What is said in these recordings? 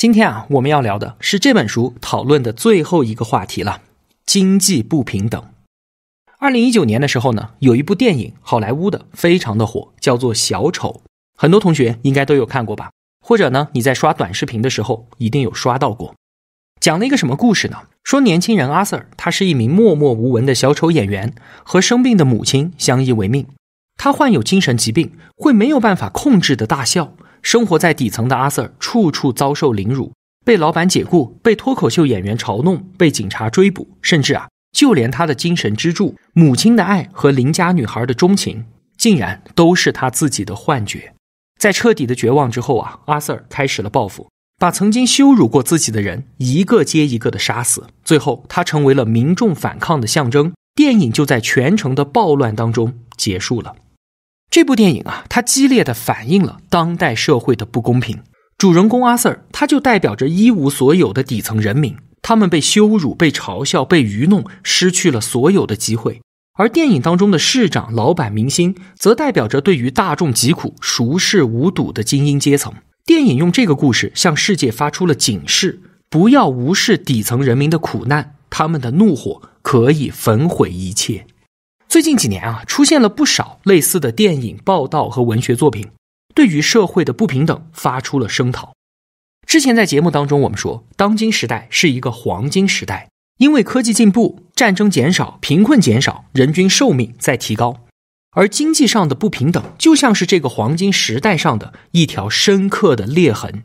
今天啊，我们要聊的是这本书讨论的最后一个话题了，经济不平等。二零一九年的时候呢，有一部电影，好莱坞的，非常的火，叫做《小丑》。很多同学应该都有看过吧，或者呢，你在刷短视频的时候一定有刷到过。讲了一个什么故事呢？说年轻人阿 Sir，他是一名默默无闻的小丑演员，和生病的母亲相依为命。他患有精神疾病，会没有办法控制的大笑。生活在底层的阿 Sir 处处遭受凌辱，被老板解雇，被脱口秀演员嘲弄，被警察追捕，甚至啊，就连他的精神支柱——母亲的爱和邻家女孩的钟情，竟然都是他自己的幻觉。在彻底的绝望之后啊，阿 Sir 开始了报复，把曾经羞辱过自己的人一个接一个的杀死。最后，他成为了民众反抗的象征。电影就在全程的暴乱当中结束了。这部电影啊，它激烈的反映了当代社会的不公平。主人公阿 Sir，他就代表着一无所有的底层人民，他们被羞辱、被嘲笑、被愚弄，失去了所有的机会。而电影当中的市长、老板、明星，则代表着对于大众疾苦熟视无睹的精英阶层。电影用这个故事向世界发出了警示：不要无视底层人民的苦难，他们的怒火可以焚毁一切。最近几年啊，出现了不少类似的电影报道和文学作品，对于社会的不平等发出了声讨。之前在节目当中，我们说，当今时代是一个黄金时代，因为科技进步、战争减少、贫困减少、人均寿命在提高，而经济上的不平等就像是这个黄金时代上的一条深刻的裂痕。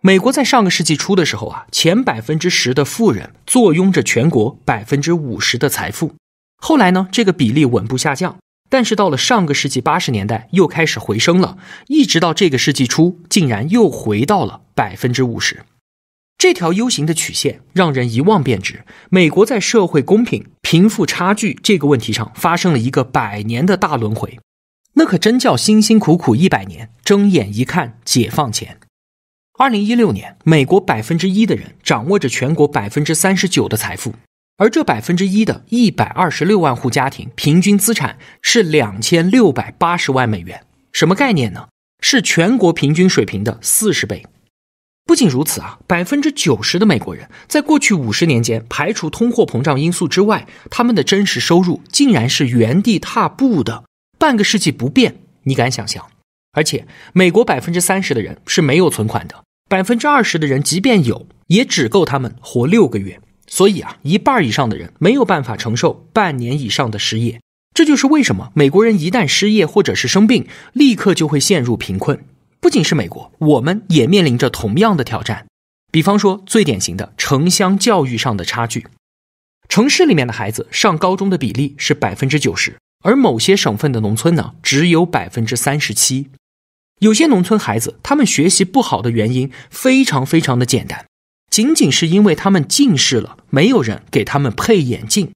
美国在上个世纪初的时候啊，前百分之十的富人坐拥着全国百分之五十的财富。后来呢，这个比例稳步下降，但是到了上个世纪八十年代又开始回升了，一直到这个世纪初，竟然又回到了百分之五十。这条 U 型的曲线让人一望便知，美国在社会公平、贫富差距这个问题上发生了一个百年的大轮回。那可真叫辛辛苦苦一百年，睁眼一看解放前。二零一六年，美国百分之一的人掌握着全国百分之三十九的财富。而这百分之一的126万户家庭，平均资产是2680万美元，什么概念呢？是全国平均水平的四十倍。不仅如此啊，百分之九十的美国人，在过去五十年间，排除通货膨胀因素之外，他们的真实收入竟然是原地踏步的，半个世纪不变。你敢想象？而且，美国百分之三十的人是没有存款的，百分之二十的人，即便有，也只够他们活六个月。所以啊，一半以上的人没有办法承受半年以上的失业，这就是为什么美国人一旦失业或者是生病，立刻就会陷入贫困。不仅是美国，我们也面临着同样的挑战。比方说，最典型的城乡教育上的差距，城市里面的孩子上高中的比例是百分之九十，而某些省份的农村呢，只有百分之三十七。有些农村孩子他们学习不好的原因非常非常的简单。仅仅是因为他们近视了，没有人给他们配眼镜。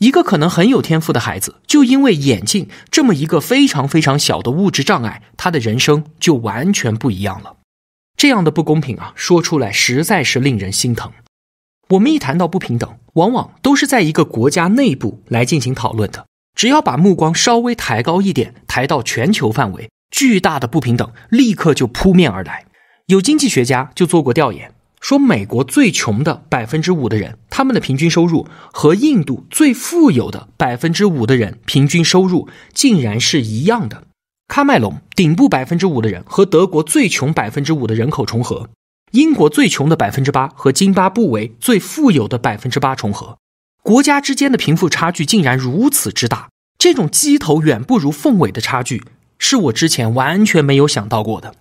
一个可能很有天赋的孩子，就因为眼镜这么一个非常非常小的物质障碍，他的人生就完全不一样了。这样的不公平啊，说出来实在是令人心疼。我们一谈到不平等，往往都是在一个国家内部来进行讨论的。只要把目光稍微抬高一点，抬到全球范围，巨大的不平等立刻就扑面而来。有经济学家就做过调研。说美国最穷的百分之五的人，他们的平均收入和印度最富有的百分之五的人平均收入竟然是一样的。喀麦隆顶部百分之五的人和德国最穷百分之五的人口重合，英国最穷的百分之八和津巴布韦最富有的百分之八重合。国家之间的贫富差距竟然如此之大，这种鸡头远不如凤尾的差距，是我之前完全没有想到过的。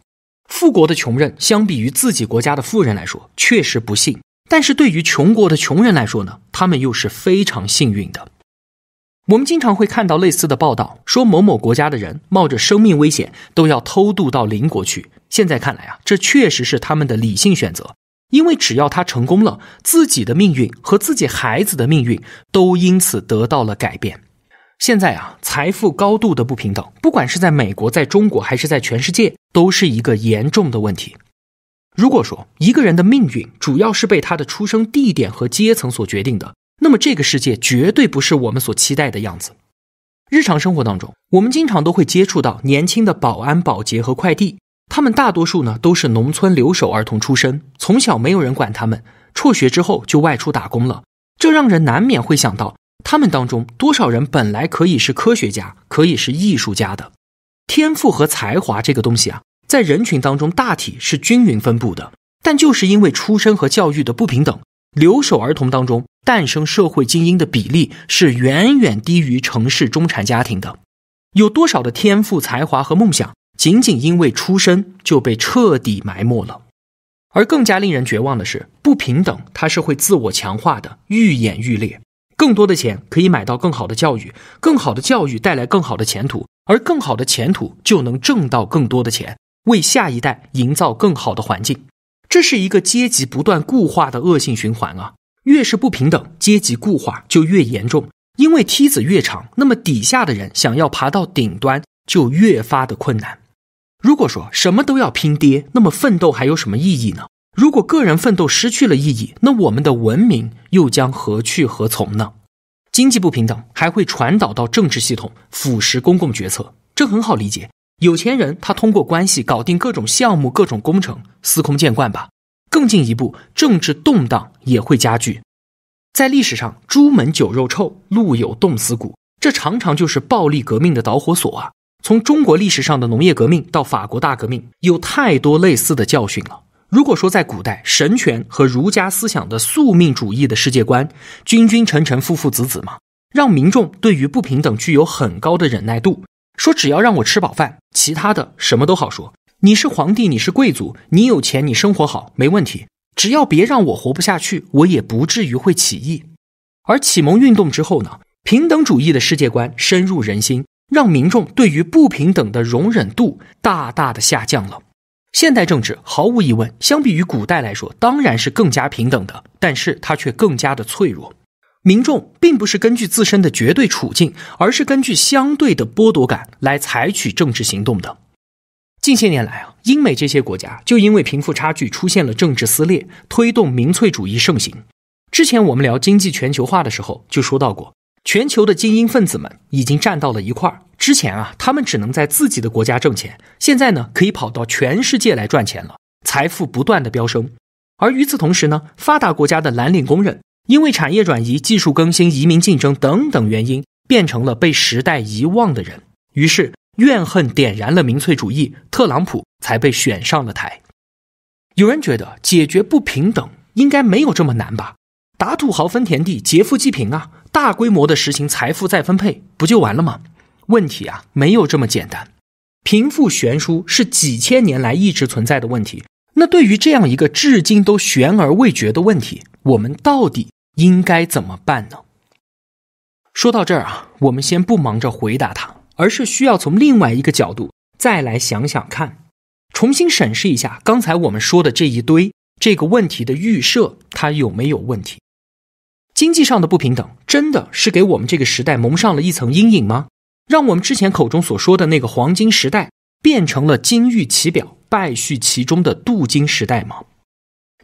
富国的穷人相比于自己国家的富人来说确实不幸，但是对于穷国的穷人来说呢，他们又是非常幸运的。我们经常会看到类似的报道，说某某国家的人冒着生命危险都要偷渡到邻国去。现在看来啊，这确实是他们的理性选择，因为只要他成功了，自己的命运和自己孩子的命运都因此得到了改变。现在啊，财富高度的不平等，不管是在美国、在中国还是在全世界，都是一个严重的问题。如果说一个人的命运主要是被他的出生地点和阶层所决定的，那么这个世界绝对不是我们所期待的样子。日常生活当中，我们经常都会接触到年轻的保安、保洁和快递，他们大多数呢都是农村留守儿童出身，从小没有人管他们，辍学之后就外出打工了，这让人难免会想到。他们当中多少人本来可以是科学家，可以是艺术家的天赋和才华这个东西啊，在人群当中大体是均匀分布的。但就是因为出身和教育的不平等，留守儿童当中诞生社会精英的比例是远远低于城市中产家庭的。有多少的天赋才华和梦想，仅仅因为出身就被彻底埋没了？而更加令人绝望的是，不平等它是会自我强化的，愈演愈烈。更多的钱可以买到更好的教育，更好的教育带来更好的前途，而更好的前途就能挣到更多的钱，为下一代营造更好的环境。这是一个阶级不断固化的恶性循环啊！越是不平等，阶级固化就越严重，因为梯子越长，那么底下的人想要爬到顶端就越发的困难。如果说什么都要拼爹，那么奋斗还有什么意义呢？如果个人奋斗失去了意义，那我们的文明又将何去何从呢？经济不平等还会传导到政治系统，腐蚀公共决策，这很好理解。有钱人他通过关系搞定各种项目、各种工程，司空见惯吧。更进一步，政治动荡也会加剧。在历史上，朱门酒肉臭，路有冻死骨，这常常就是暴力革命的导火索啊。从中国历史上的农业革命到法国大革命，有太多类似的教训了。如果说在古代，神权和儒家思想的宿命主义的世界观“君君臣臣父父子子”嘛，让民众对于不平等具有很高的忍耐度，说只要让我吃饱饭，其他的什么都好说。你是皇帝，你是贵族，你有钱，你生活好，没问题。只要别让我活不下去，我也不至于会起义。而启蒙运动之后呢，平等主义的世界观深入人心，让民众对于不平等的容忍度大大的下降了。现代政治毫无疑问，相比于古代来说，当然是更加平等的，但是它却更加的脆弱。民众并不是根据自身的绝对处境，而是根据相对的剥夺感来采取政治行动的。近些年来啊，英美这些国家就因为贫富差距出现了政治撕裂，推动民粹主义盛行。之前我们聊经济全球化的时候就说到过。全球的精英分子们已经站到了一块儿。之前啊，他们只能在自己的国家挣钱，现在呢，可以跑到全世界来赚钱了，财富不断的飙升。而与此同时呢，发达国家的蓝领工人因为产业转移、技术更新、移民竞争等等原因，变成了被时代遗忘的人。于是，怨恨点燃了民粹主义，特朗普才被选上了台。有人觉得解决不平等应该没有这么难吧？打土豪分田地，劫富济贫啊！大规模的实行财富再分配，不就完了吗？问题啊，没有这么简单。贫富悬殊是几千年来一直存在的问题。那对于这样一个至今都悬而未决的问题，我们到底应该怎么办呢？说到这儿啊，我们先不忙着回答它，而是需要从另外一个角度再来想想看，重新审视一下刚才我们说的这一堆这个问题的预设，它有没有问题？经济上的不平等真的是给我们这个时代蒙上了一层阴影吗？让我们之前口中所说的那个黄金时代变成了金玉其表、败絮其中的镀金时代吗？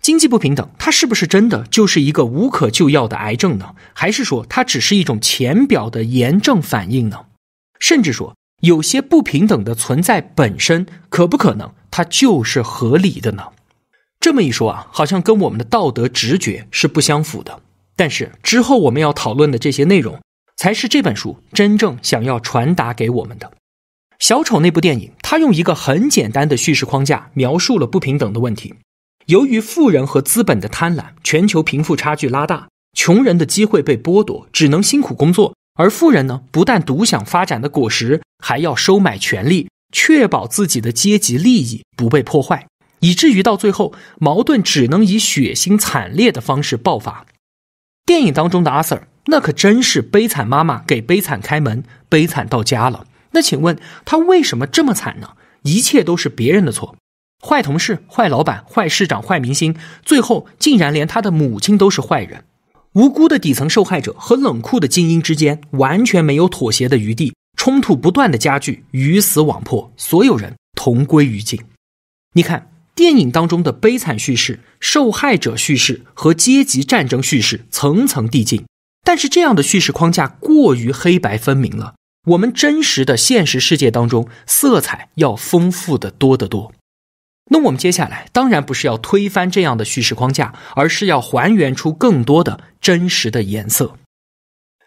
经济不平等，它是不是真的就是一个无可救药的癌症呢？还是说它只是一种浅表的炎症反应呢？甚至说，有些不平等的存在本身，可不可能它就是合理的呢？这么一说啊，好像跟我们的道德直觉是不相符的。但是之后我们要讨论的这些内容，才是这本书真正想要传达给我们的。小丑那部电影，它用一个很简单的叙事框架，描述了不平等的问题。由于富人和资本的贪婪，全球贫富差距拉大，穷人的机会被剥夺，只能辛苦工作；而富人呢，不但独享发展的果实，还要收买权力，确保自己的阶级利益不被破坏，以至于到最后，矛盾只能以血腥惨烈的方式爆发。电影当中的阿 Sir，那可真是悲惨，妈妈给悲惨开门，悲惨到家了。那请问他为什么这么惨呢？一切都是别人的错，坏同事、坏老板、坏市长、坏明星，最后竟然连他的母亲都是坏人。无辜的底层受害者和冷酷的精英之间完全没有妥协的余地，冲突不断的加剧，鱼死网破，所有人同归于尽。你看。电影当中的悲惨叙事、受害者叙事和阶级战争叙事层层递进，但是这样的叙事框架过于黑白分明了。我们真实的现实世界当中色彩要丰富的多得多。那我们接下来当然不是要推翻这样的叙事框架，而是要还原出更多的真实的颜色。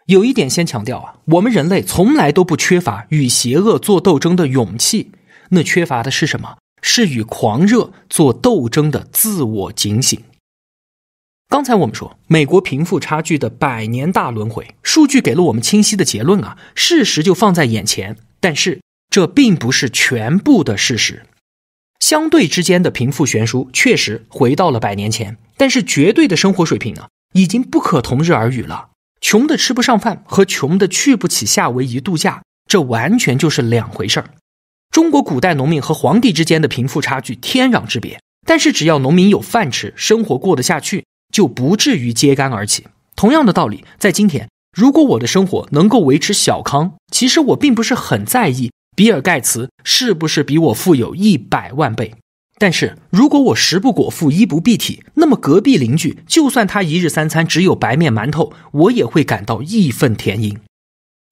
有一点先强调啊，我们人类从来都不缺乏与邪恶做斗争的勇气，那缺乏的是什么？是与狂热做斗争的自我警醒。刚才我们说，美国贫富差距的百年大轮回，数据给了我们清晰的结论啊。事实就放在眼前，但是这并不是全部的事实。相对之间的贫富悬殊确实回到了百年前，但是绝对的生活水平啊，已经不可同日而语了。穷的吃不上饭和穷的去不起夏威夷度假，这完全就是两回事儿。中国古代农民和皇帝之间的贫富差距天壤之别，但是只要农民有饭吃，生活过得下去，就不至于揭竿而起。同样的道理，在今天，如果我的生活能够维持小康，其实我并不是很在意比尔盖茨是不是比我富有一百万倍。但是如果我食不果腹，衣不蔽体，那么隔壁邻居就算他一日三餐只有白面馒头，我也会感到义愤填膺。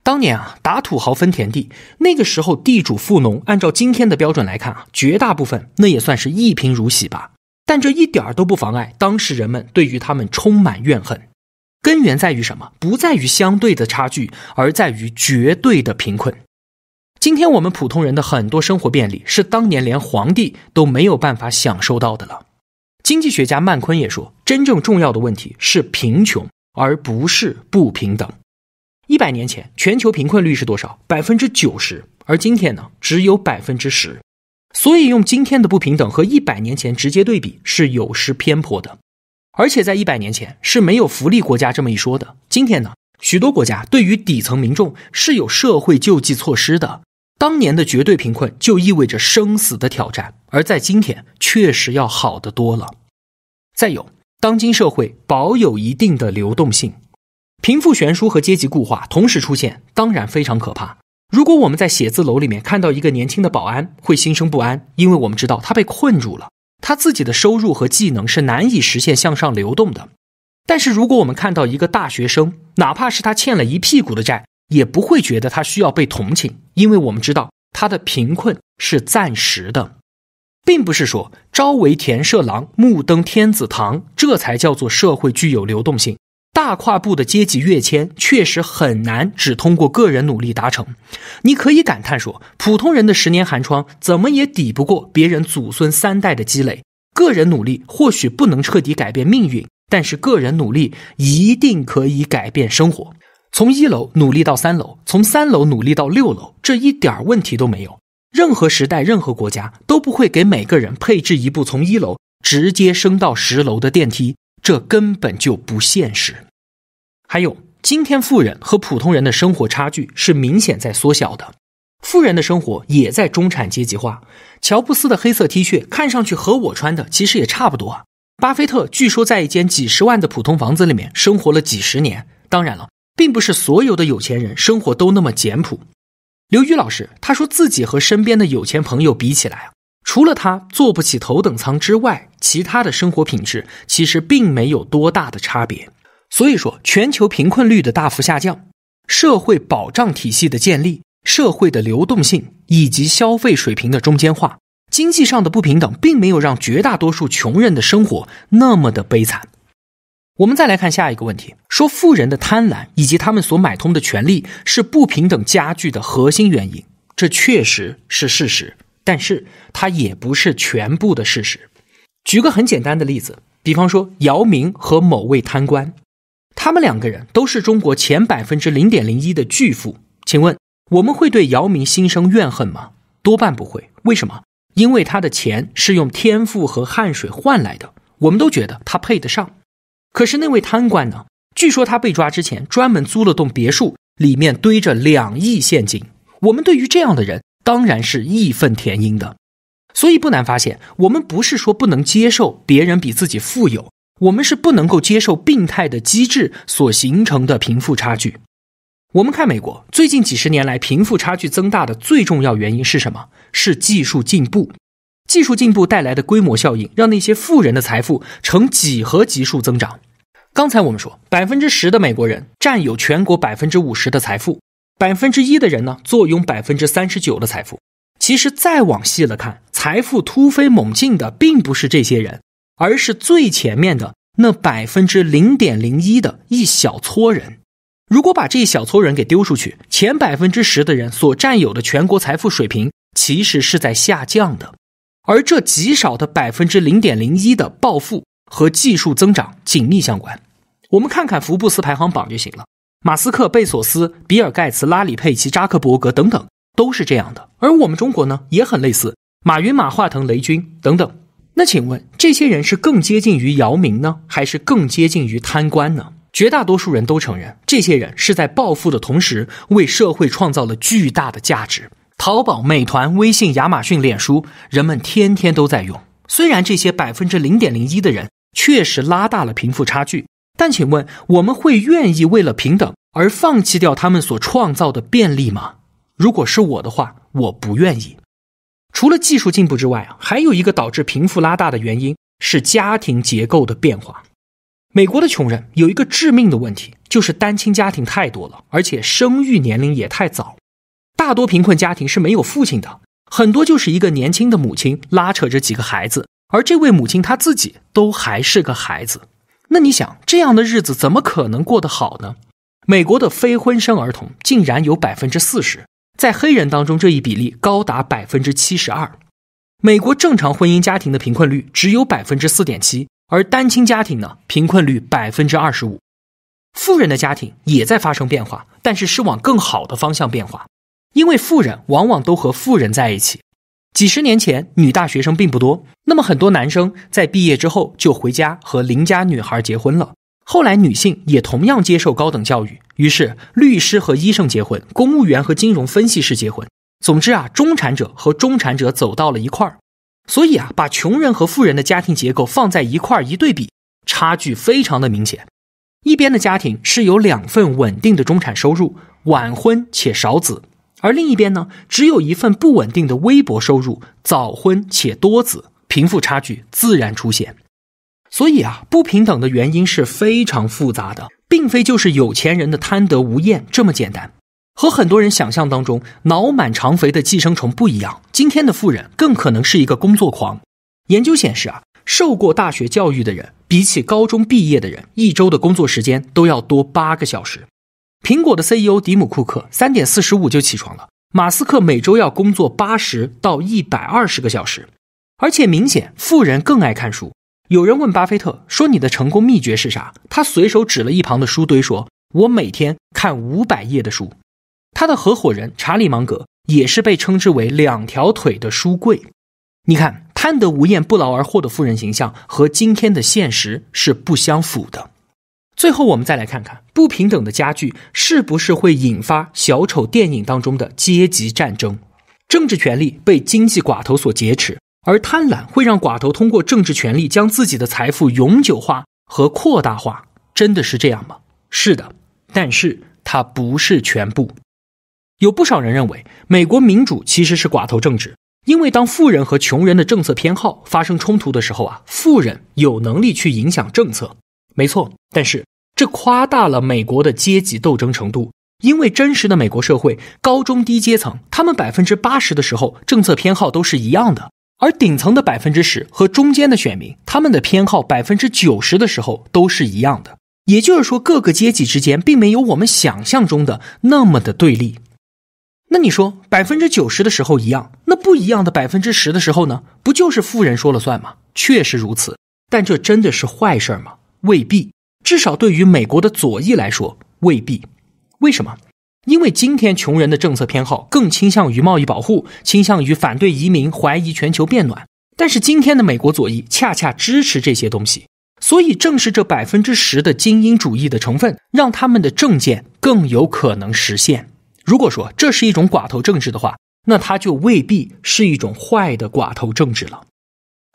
当年啊，打土豪分田地，那个时候地主富农，按照今天的标准来看啊，绝大部分那也算是一贫如洗吧。但这一点儿都不妨碍当时人们对于他们充满怨恨。根源在于什么？不在于相对的差距，而在于绝对的贫困。今天我们普通人的很多生活便利，是当年连皇帝都没有办法享受到的了。经济学家曼昆也说，真正重要的问题是贫穷，而不是不平等。一百年前，全球贫困率是多少？百分之九十。而今天呢，只有百分之十。所以，用今天的不平等和一百年前直接对比是有失偏颇的。而且，在一百年前是没有“福利国家”这么一说的。今天呢，许多国家对于底层民众是有社会救济措施的。当年的绝对贫困就意味着生死的挑战，而在今天确实要好得多了。再有，当今社会保有一定的流动性。贫富悬殊和阶级固化同时出现，当然非常可怕。如果我们在写字楼里面看到一个年轻的保安，会心生不安，因为我们知道他被困住了，他自己的收入和技能是难以实现向上流动的。但是如果我们看到一个大学生，哪怕是他欠了一屁股的债，也不会觉得他需要被同情，因为我们知道他的贫困是暂时的，并不是说“朝为田舍郎，暮登天子堂”这才叫做社会具有流动性。大跨步的阶级跃迁确实很难只通过个人努力达成。你可以感叹说，普通人的十年寒窗怎么也抵不过别人祖孙三代的积累。个人努力或许不能彻底改变命运，但是个人努力一定可以改变生活。从一楼努力到三楼，从三楼努力到六楼，这一点儿问题都没有。任何时代、任何国家都不会给每个人配置一部从一楼直接升到十楼的电梯，这根本就不现实。还有，今天富人和普通人的生活差距是明显在缩小的，富人的生活也在中产阶级化。乔布斯的黑色 T 恤看上去和我穿的其实也差不多啊。巴菲特据说在一间几十万的普通房子里面生活了几十年。当然了，并不是所有的有钱人生活都那么简朴。刘宇老师他说自己和身边的有钱朋友比起来啊，除了他坐不起头等舱之外，其他的生活品质其实并没有多大的差别。所以说，全球贫困率的大幅下降、社会保障体系的建立、社会的流动性以及消费水平的中间化，经济上的不平等并没有让绝大多数穷人的生活那么的悲惨。我们再来看下一个问题：说富人的贪婪以及他们所买通的权利是不平等加剧的核心原因，这确实是事实，但是它也不是全部的事实。举个很简单的例子，比方说姚明和某位贪官。他们两个人都是中国前百分之零点零一的巨富，请问我们会对姚明心生怨恨吗？多半不会。为什么？因为他的钱是用天赋和汗水换来的，我们都觉得他配得上。可是那位贪官呢？据说他被抓之前专门租了栋别墅，里面堆着两亿现金。我们对于这样的人当然是义愤填膺的。所以不难发现，我们不是说不能接受别人比自己富有。我们是不能够接受病态的机制所形成的贫富差距。我们看美国最近几十年来贫富差距增大的最重要原因是什么？是技术进步。技术进步带来的规模效应，让那些富人的财富呈几何级数增长。刚才我们说，百分之十的美国人占有全国百分之五十的财富，百分之一的人呢，坐拥百分之三十九的财富。其实再往细了看，财富突飞猛进的并不是这些人。而是最前面的那百分之零点零一的一小撮人，如果把这一小撮人给丢出去，前百分之十的人所占有的全国财富水平其实是在下降的，而这极少的百分之零点零一的暴富和技术增长紧密相关。我们看看福布斯排行榜就行了，马斯克、贝索斯、比尔·盖茨、拉里·佩奇、扎克伯格等等都是这样的。而我们中国呢，也很类似，马云、马化腾、雷军等等。那请问，这些人是更接近于姚明呢，还是更接近于贪官呢？绝大多数人都承认，这些人是在暴富的同时，为社会创造了巨大的价值。淘宝、美团、微信、亚马逊、脸书，人们天天都在用。虽然这些百分之零点零一的人确实拉大了贫富差距，但请问，我们会愿意为了平等而放弃掉他们所创造的便利吗？如果是我的话，我不愿意。除了技术进步之外啊，还有一个导致贫富拉大的原因是家庭结构的变化。美国的穷人有一个致命的问题，就是单亲家庭太多了，而且生育年龄也太早。大多贫困家庭是没有父亲的，很多就是一个年轻的母亲拉扯着几个孩子，而这位母亲她自己都还是个孩子。那你想，这样的日子怎么可能过得好呢？美国的非婚生儿童竟然有百分之四十。在黑人当中，这一比例高达百分之七十二。美国正常婚姻家庭的贫困率只有百分之四点七，而单亲家庭呢，贫困率百分之二十五。富人的家庭也在发生变化，但是是往更好的方向变化，因为富人往往都和富人在一起。几十年前，女大学生并不多，那么很多男生在毕业之后就回家和邻家女孩结婚了。后来，女性也同样接受高等教育，于是律师和医生结婚，公务员和金融分析师结婚。总之啊，中产者和中产者走到了一块儿，所以啊，把穷人和富人的家庭结构放在一块儿一对比，差距非常的明显。一边的家庭是有两份稳定的中产收入，晚婚且少子；而另一边呢，只有一份不稳定的微薄收入，早婚且多子。贫富差距自然出现。所以啊，不平等的原因是非常复杂的，并非就是有钱人的贪得无厌这么简单。和很多人想象当中脑满肠肥的寄生虫不一样，今天的富人更可能是一个工作狂。研究显示啊，受过大学教育的人，比起高中毕业的人，一周的工作时间都要多八个小时。苹果的 CEO 迪姆·库克三点四十五就起床了，马斯克每周要工作八十到一百二十个小时，而且明显富人更爱看书。有人问巴菲特说：“你的成功秘诀是啥？”他随手指了一旁的书堆，说：“我每天看五百页的书。”他的合伙人查理芒格也是被称之为“两条腿的书柜”。你看，贪得无厌、不劳而获的富人形象和今天的现实是不相符的。最后，我们再来看看不平等的加剧是不是会引发小丑电影当中的阶级战争，政治权力被经济寡头所劫持。而贪婪会让寡头通过政治权力将自己的财富永久化和扩大化，真的是这样吗？是的，但是它不是全部。有不少人认为，美国民主其实是寡头政治，因为当富人和穷人的政策偏好发生冲突的时候啊，富人有能力去影响政策。没错，但是这夸大了美国的阶级斗争程度，因为真实的美国社会，高中低阶层他们百分之八十的时候政策偏好都是一样的。而顶层的百分之十和中间的选民，他们的偏好百分之九十的时候都是一样的。也就是说，各个阶级之间并没有我们想象中的那么的对立。那你说百分之九十的时候一样，那不一样的百分之十的时候呢？不就是富人说了算吗？确实如此，但这真的是坏事吗？未必，至少对于美国的左翼来说未必。为什么？因为今天穷人的政策偏好更倾向于贸易保护，倾向于反对移民，怀疑全球变暖。但是今天的美国左翼恰恰支持这些东西，所以正是这百分之十的精英主义的成分，让他们的政见更有可能实现。如果说这是一种寡头政治的话，那它就未必是一种坏的寡头政治了。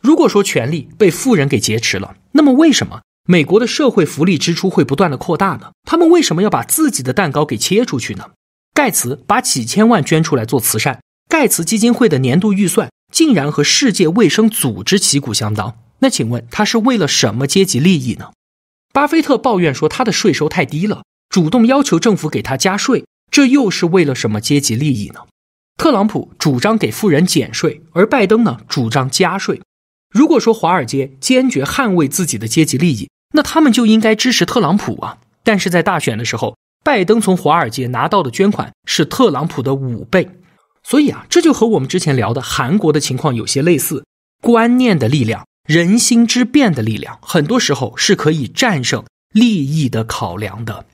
如果说权力被富人给劫持了，那么为什么？美国的社会福利支出会不断的扩大呢，他们为什么要把自己的蛋糕给切出去呢？盖茨把几千万捐出来做慈善，盖茨基金会的年度预算竟然和世界卫生组织旗鼓相当，那请问他是为了什么阶级利益呢？巴菲特抱怨说他的税收太低了，主动要求政府给他加税，这又是为了什么阶级利益呢？特朗普主张给富人减税，而拜登呢主张加税，如果说华尔街坚决捍卫自己的阶级利益。那他们就应该支持特朗普啊！但是在大选的时候，拜登从华尔街拿到的捐款是特朗普的五倍，所以啊，这就和我们之前聊的韩国的情况有些类似。观念的力量、人心之变的力量，很多时候是可以战胜利益的考量的。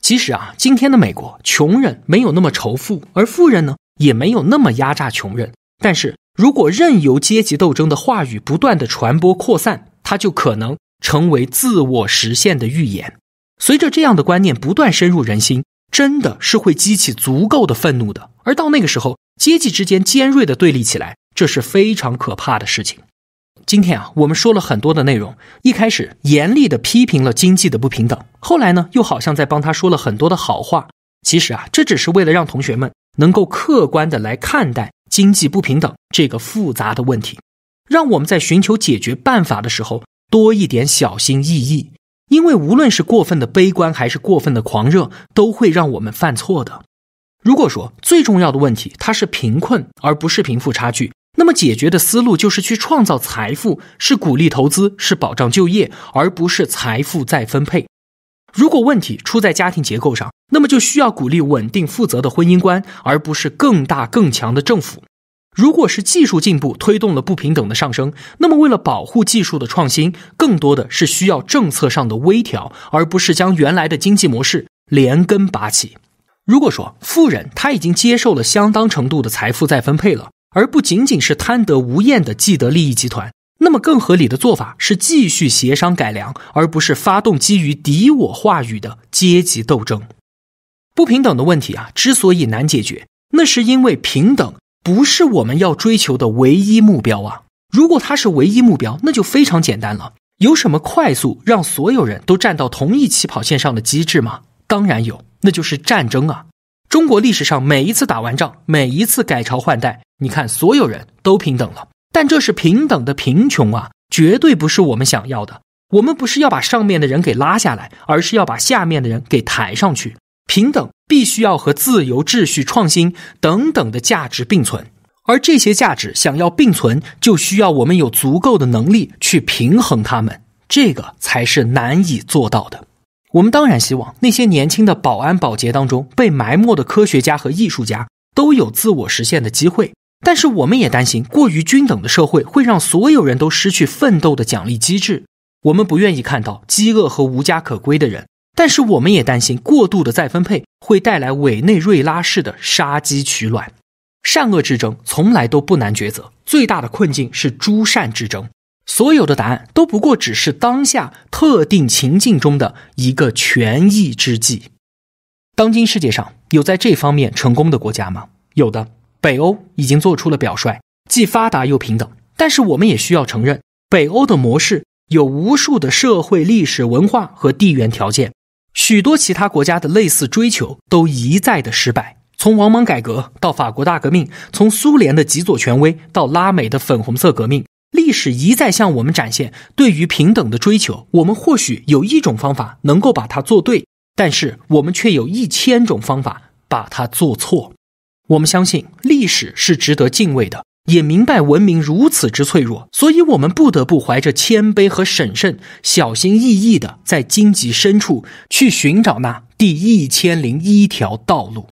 其实啊，今天的美国，穷人没有那么仇富，而富人呢，也没有那么压榨穷人。但是如果任由阶级斗争的话语不断的传播扩散，它就可能。成为自我实现的预言。随着这样的观念不断深入人心，真的是会激起足够的愤怒的。而到那个时候，阶级之间尖锐的对立起来，这是非常可怕的事情。今天啊，我们说了很多的内容，一开始严厉的批评了经济的不平等，后来呢，又好像在帮他说了很多的好话。其实啊，这只是为了让同学们能够客观的来看待经济不平等这个复杂的问题，让我们在寻求解决办法的时候。多一点小心翼翼，因为无论是过分的悲观还是过分的狂热，都会让我们犯错的。如果说最重要的问题它是贫困而不是贫富差距，那么解决的思路就是去创造财富，是鼓励投资，是保障就业，而不是财富再分配。如果问题出在家庭结构上，那么就需要鼓励稳定负责的婚姻观，而不是更大更强的政府。如果是技术进步推动了不平等的上升，那么为了保护技术的创新，更多的是需要政策上的微调，而不是将原来的经济模式连根拔起。如果说富人他已经接受了相当程度的财富再分配了，而不仅仅是贪得无厌的既得利益集团，那么更合理的做法是继续协商改良，而不是发动基于敌我话语的阶级斗争。不平等的问题啊，之所以难解决，那是因为平等。不是我们要追求的唯一目标啊！如果它是唯一目标，那就非常简单了。有什么快速让所有人都站到同一起跑线上的机制吗？当然有，那就是战争啊！中国历史上每一次打完仗，每一次改朝换代，你看所有人都平等了。但这是平等的贫穷啊，绝对不是我们想要的。我们不是要把上面的人给拉下来，而是要把下面的人给抬上去。平等必须要和自由、秩序、创新等等的价值并存，而这些价值想要并存，就需要我们有足够的能力去平衡它们。这个才是难以做到的。我们当然希望那些年轻的保安、保洁当中被埋没的科学家和艺术家都有自我实现的机会，但是我们也担心过于均等的社会会让所有人都失去奋斗的奖励机制。我们不愿意看到饥饿和无家可归的人。但是我们也担心过度的再分配会带来委内瑞拉式的杀鸡取卵。善恶之争从来都不难抉择，最大的困境是诸善之争。所有的答案都不过只是当下特定情境中的一个权宜之计。当今世界上有在这方面成功的国家吗？有的，北欧已经做出了表率，既发达又平等。但是我们也需要承认，北欧的模式有无数的社会、历史、文化和地缘条件。许多其他国家的类似追求都一再的失败。从王莽改革到法国大革命，从苏联的极左权威到拉美的粉红色革命，历史一再向我们展现：对于平等的追求，我们或许有一种方法能够把它做对，但是我们却有一千种方法把它做错。我们相信，历史是值得敬畏的。也明白文明如此之脆弱，所以我们不得不怀着谦卑和审慎，小心翼翼的在荆棘深处去寻找那第一千零一条道路。